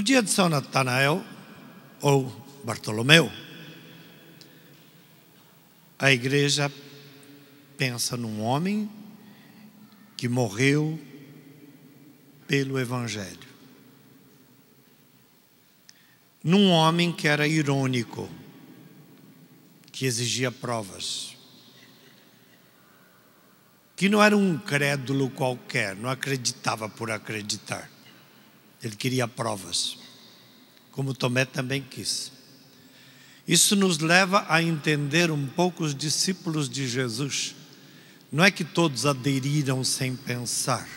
No dia de São Natanael, ou Bartolomeu, a igreja pensa num homem que morreu pelo Evangelho. Num homem que era irônico, que exigia provas, que não era um crédulo qualquer, não acreditava por acreditar. Ele queria provas, como Tomé também quis. Isso nos leva a entender um pouco os discípulos de Jesus. Não é que todos aderiram sem pensar.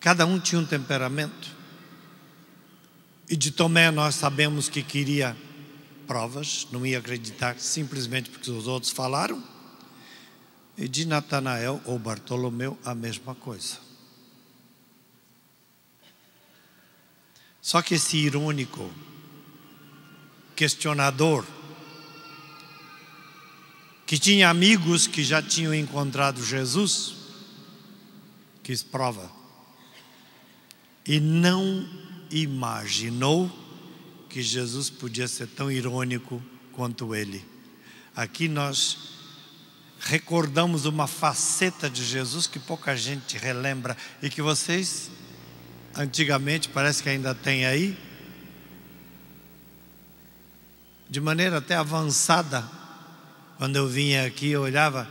Cada um tinha um temperamento. E de Tomé nós sabemos que queria provas, não ia acreditar simplesmente porque os outros falaram. E de Natanael ou Bartolomeu a mesma coisa. Só que esse irônico, questionador, que tinha amigos que já tinham encontrado Jesus, quis prova, e não imaginou que Jesus podia ser tão irônico quanto ele. Aqui nós recordamos uma faceta de Jesus que pouca gente relembra e que vocês antigamente, parece que ainda tem aí, de maneira até avançada, quando eu vinha aqui, eu olhava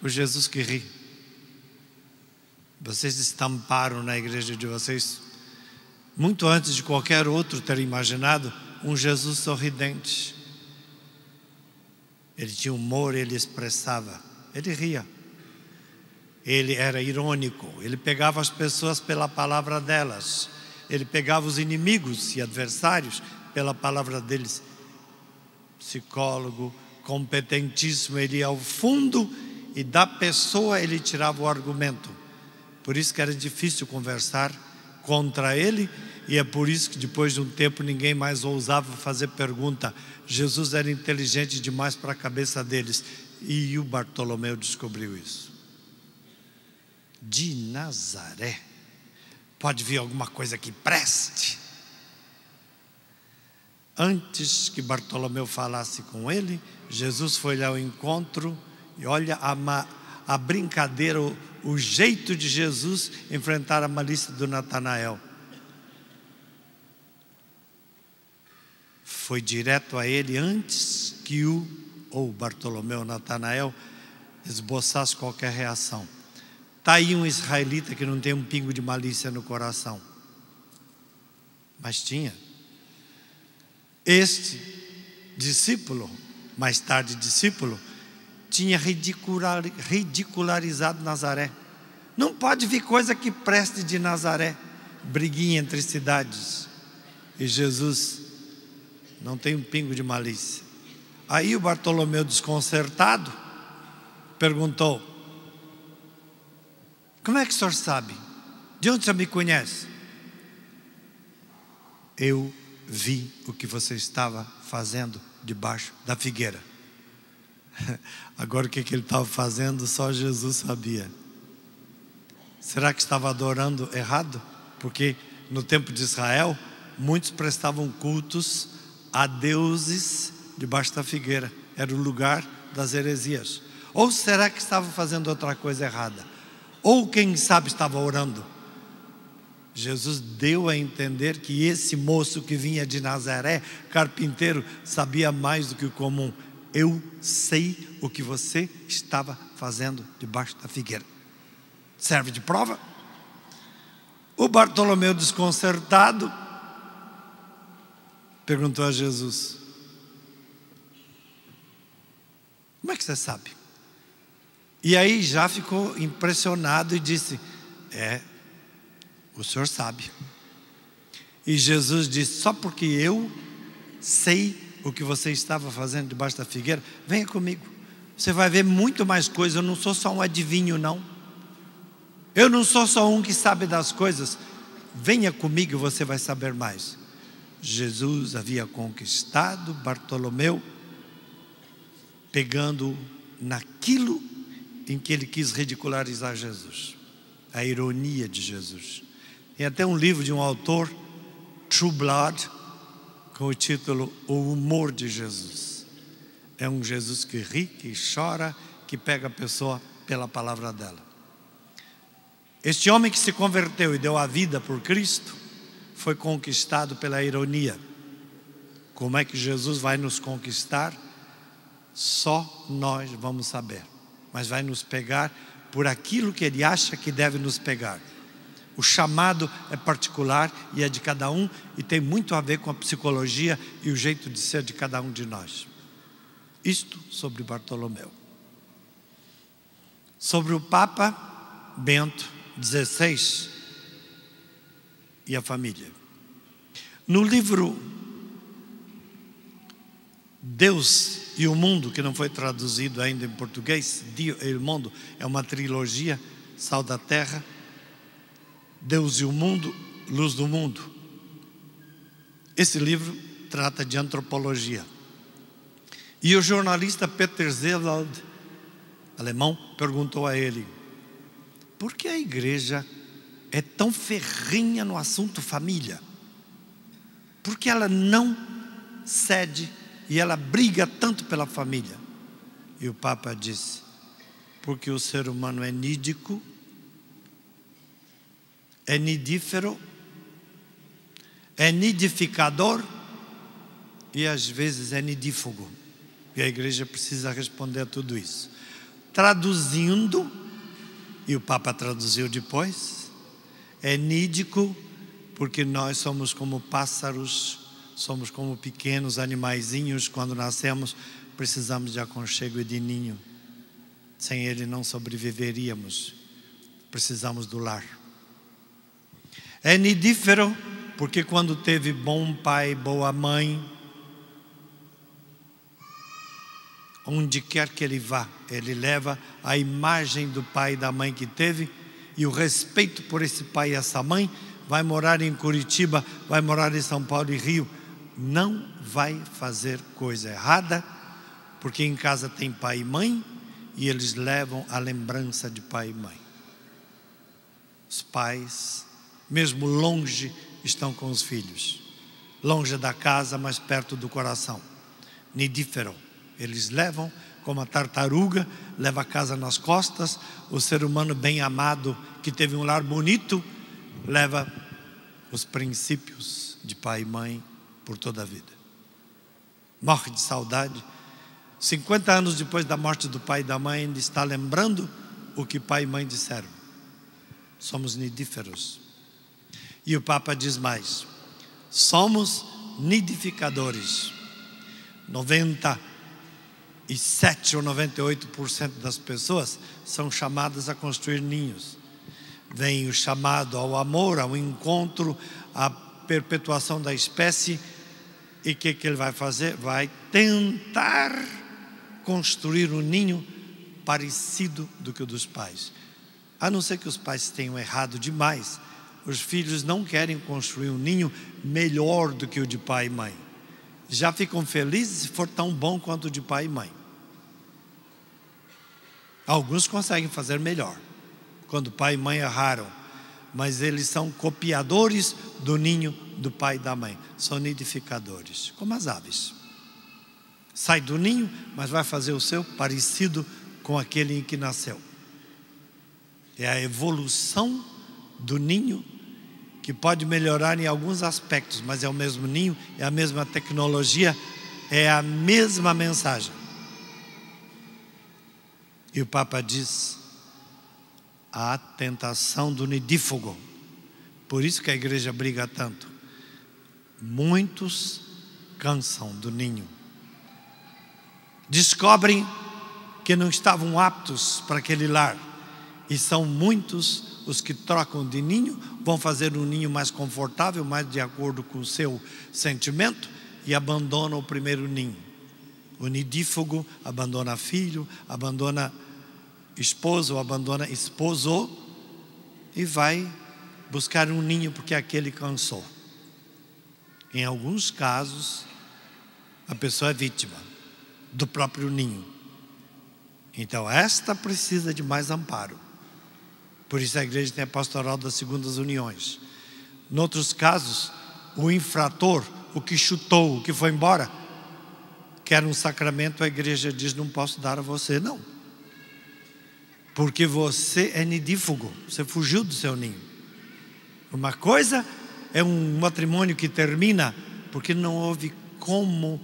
o Jesus que ri. Vocês estamparam na igreja de vocês, muito antes de qualquer outro ter imaginado, um Jesus sorridente. Ele tinha humor, ele expressava, ele ria. Ele era irônico, ele pegava as pessoas pela palavra delas, ele pegava os inimigos e adversários pela palavra deles. Psicólogo, competentíssimo, ele ia ao fundo e da pessoa ele tirava o argumento. Por isso que era difícil conversar contra ele e é por isso que depois de um tempo ninguém mais ousava fazer pergunta. Jesus era inteligente demais para a cabeça deles e o Bartolomeu descobriu isso de Nazaré. Pode vir alguma coisa que preste? Antes que Bartolomeu falasse com ele, Jesus foi ao encontro e olha a, ma, a brincadeira, o, o jeito de Jesus enfrentar a malícia do Natanael. Foi direto a ele antes que o ou Bartolomeu ou Natanael esboçasse qualquer reação. Está aí um israelita que não tem um pingo de malícia no coração. Mas tinha. Este discípulo, mais tarde discípulo, tinha ridicularizado Nazaré. Não pode vir coisa que preste de Nazaré, briguinha entre cidades. E Jesus não tem um pingo de malícia. Aí o Bartolomeu, desconcertado, perguntou: como é que o senhor sabe? De onde o senhor me conhece? Eu vi o que você estava fazendo debaixo da figueira. Agora o que, que ele estava fazendo, só Jesus sabia. Será que estava adorando errado? Porque no tempo de Israel, muitos prestavam cultos a deuses debaixo da figueira. Era o lugar das heresias. Ou será que estava fazendo outra coisa errada? ou quem sabe estava orando. Jesus deu a entender que esse moço que vinha de Nazaré, carpinteiro, sabia mais do que o comum. Eu sei o que você estava fazendo debaixo da figueira. Serve de prova? O Bartolomeu, desconcertado, perguntou a Jesus: Como é que você sabe? E aí já ficou impressionado e disse: É, o senhor sabe. E Jesus disse: Só porque eu sei o que você estava fazendo debaixo da figueira, venha comigo. Você vai ver muito mais coisas. Eu não sou só um adivinho, não. Eu não sou só um que sabe das coisas. Venha comigo e você vai saber mais. Jesus havia conquistado Bartolomeu, pegando naquilo em que ele quis ridicularizar Jesus, a ironia de Jesus. Tem até um livro de um autor, True Blood, com o título O Humor de Jesus. É um Jesus que ri, que chora, que pega a pessoa pela palavra dela. Este homem que se converteu e deu a vida por Cristo foi conquistado pela ironia. Como é que Jesus vai nos conquistar? Só nós vamos saber mas vai nos pegar por aquilo que ele acha que deve nos pegar. O chamado é particular e é de cada um e tem muito a ver com a psicologia e o jeito de ser de cada um de nós. Isto sobre Bartolomeu. Sobre o Papa Bento XVI e a família. No livro Deus e o mundo, que não foi traduzido ainda em português, o mundo é uma trilogia, Sal da Terra, Deus e o Mundo, Luz do Mundo. Esse livro trata de antropologia. E o jornalista Peter Zewald, alemão, perguntou a ele: por que a igreja é tão ferrinha no assunto família? Porque ela não cede e ela briga tanto pela família. E o Papa disse: porque o ser humano é nídico, é nidífero, é nidificador e às vezes é nidífugo. E a igreja precisa responder a tudo isso. Traduzindo, e o Papa traduziu depois, é nídico porque nós somos como pássaros somos como pequenos animaizinhos quando nascemos, precisamos de aconchego e de ninho. Sem ele não sobreviveríamos. Precisamos do lar. É nidífero porque quando teve bom pai, boa mãe, onde quer que ele vá, ele leva a imagem do pai e da mãe que teve e o respeito por esse pai e essa mãe. Vai morar em Curitiba, vai morar em São Paulo e Rio, não vai fazer coisa errada, porque em casa tem pai e mãe e eles levam a lembrança de pai e mãe. Os pais, mesmo longe, estão com os filhos, longe da casa, mas perto do coração. Nidífero, eles levam como a tartaruga leva a casa nas costas, o ser humano bem amado que teve um lar bonito leva os princípios de pai e mãe por toda a vida. Morre de saudade. 50 anos depois da morte do pai e da mãe, ainda está lembrando o que pai e mãe disseram. Somos nidíferos. E o Papa diz mais: somos nidificadores. 97 ou 98% das pessoas são chamadas a construir ninhos. Vem o chamado ao amor, ao encontro, à perpetuação da espécie e o que, é que ele vai fazer? Vai tentar construir um ninho parecido do que o dos pais. A não ser que os pais tenham errado demais, os filhos não querem construir um ninho melhor do que o de pai e mãe. Já ficam felizes se for tão bom quanto o de pai e mãe. Alguns conseguem fazer melhor, quando pai e mãe erraram, mas eles são copiadores do ninho do pai e da mãe, são nidificadores, como as aves. Sai do ninho, mas vai fazer o seu parecido com aquele em que nasceu. É a evolução do ninho que pode melhorar em alguns aspectos, mas é o mesmo ninho, é a mesma tecnologia, é a mesma mensagem. E o Papa diz: a tentação do nidífugo. Por isso que a igreja briga tanto. Muitos cansam do ninho. Descobrem que não estavam aptos para aquele lar, e são muitos os que trocam de ninho, vão fazer um ninho mais confortável, mais de acordo com o seu sentimento, e abandonam o primeiro ninho. O nidífugo abandona filho, abandona esposo, abandona esposo e vai buscar um ninho porque é aquele cansou. Em alguns casos, a pessoa é vítima do próprio ninho. Então, esta precisa de mais amparo. Por isso a igreja tem a pastoral das segundas uniões. Em outros casos, o infrator, o que chutou, o que foi embora, quer um sacramento, a igreja diz: não posso dar a você, não. Porque você é nidífugo, você fugiu do seu ninho. Uma coisa é um matrimônio que termina porque não houve como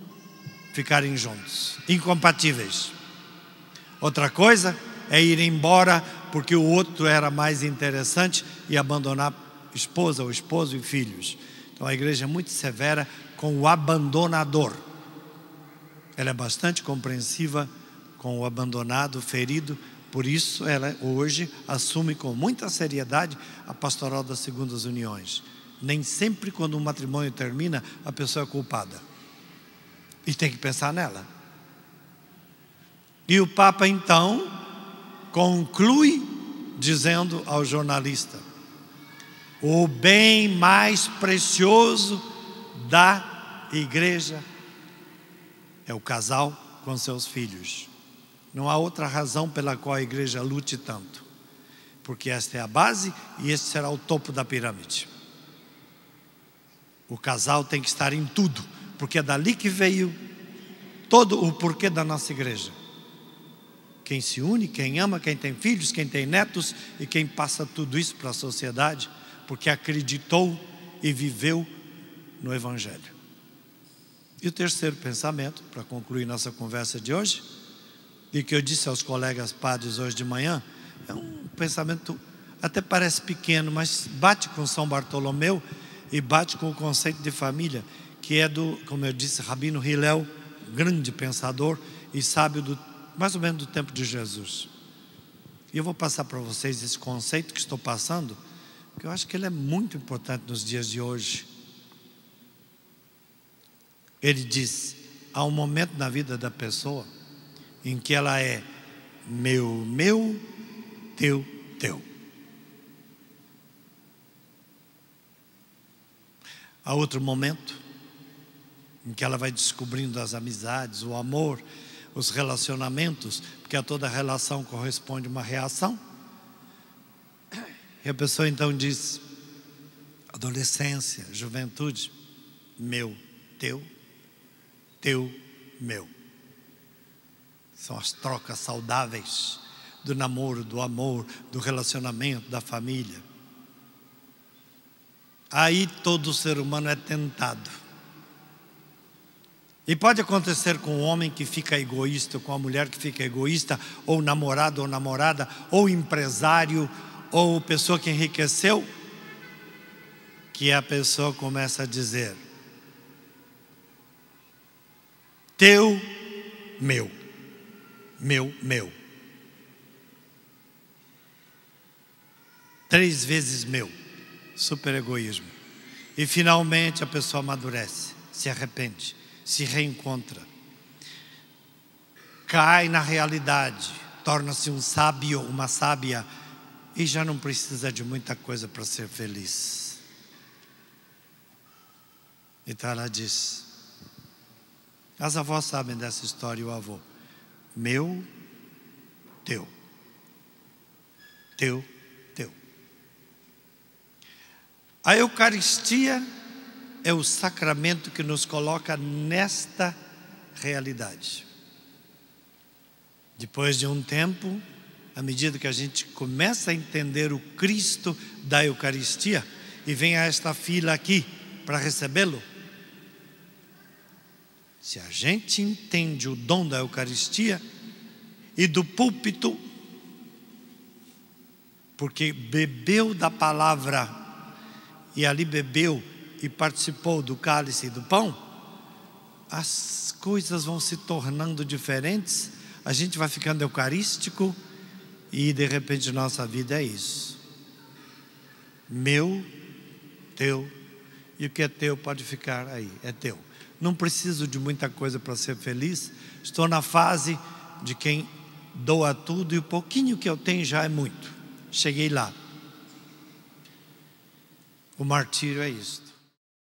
ficarem juntos, incompatíveis. Outra coisa é ir embora porque o outro era mais interessante e abandonar esposa ou esposo e filhos. Então a igreja é muito severa com o abandonador. Ela é bastante compreensiva com o abandonado, ferido, por isso ela hoje assume com muita seriedade a pastoral das segundas uniões nem sempre quando um matrimônio termina, a pessoa é culpada. E tem que pensar nela. E o Papa então conclui dizendo ao jornalista: o bem mais precioso da igreja é o casal com seus filhos. Não há outra razão pela qual a igreja lute tanto, porque esta é a base e este será o topo da pirâmide. O casal tem que estar em tudo, porque é dali que veio todo o porquê da nossa igreja. Quem se une, quem ama, quem tem filhos, quem tem netos e quem passa tudo isso para a sociedade, porque acreditou e viveu no Evangelho. E o terceiro pensamento, para concluir nossa conversa de hoje, e que eu disse aos colegas padres hoje de manhã, é um pensamento até parece pequeno, mas bate com São Bartolomeu e bate com o conceito de família, que é do, como eu disse, Rabino Hillel, grande pensador e sábio do, mais ou menos do tempo de Jesus. E eu vou passar para vocês esse conceito que estou passando, que eu acho que ele é muito importante nos dias de hoje. Ele diz: há um momento na vida da pessoa em que ela é meu, meu, teu, teu. Há outro momento em que ela vai descobrindo as amizades, o amor, os relacionamentos, porque a toda relação corresponde uma reação. E a pessoa então diz: adolescência, juventude, meu, teu, teu, meu. São as trocas saudáveis do namoro, do amor, do relacionamento, da família aí todo ser humano é tentado. E pode acontecer com o homem que fica egoísta, com a mulher que fica egoísta, ou namorado ou namorada, ou empresário, ou pessoa que enriqueceu, que a pessoa começa a dizer: Teu, meu, meu, meu. Três vezes meu super egoísmo. E finalmente a pessoa amadurece, se arrepende, se reencontra, cai na realidade, torna-se um sábio, uma sábia e já não precisa de muita coisa para ser feliz. Então ela diz: as avós sabem dessa história e o avô. Meu, teu. Teu, a Eucaristia é o sacramento que nos coloca nesta realidade. Depois de um tempo, à medida que a gente começa a entender o Cristo da Eucaristia e vem a esta fila aqui para recebê-lo, se a gente entende o dom da Eucaristia e do púlpito, porque bebeu da palavra e ali bebeu e participou do cálice e do pão, as coisas vão se tornando diferentes, a gente vai ficando eucarístico e de repente nossa vida é isso. Meu, teu, e o que é teu pode ficar aí, é teu. Não preciso de muita coisa para ser feliz, estou na fase de quem doa tudo e o pouquinho que eu tenho já é muito. Cheguei lá. O martírio é isto.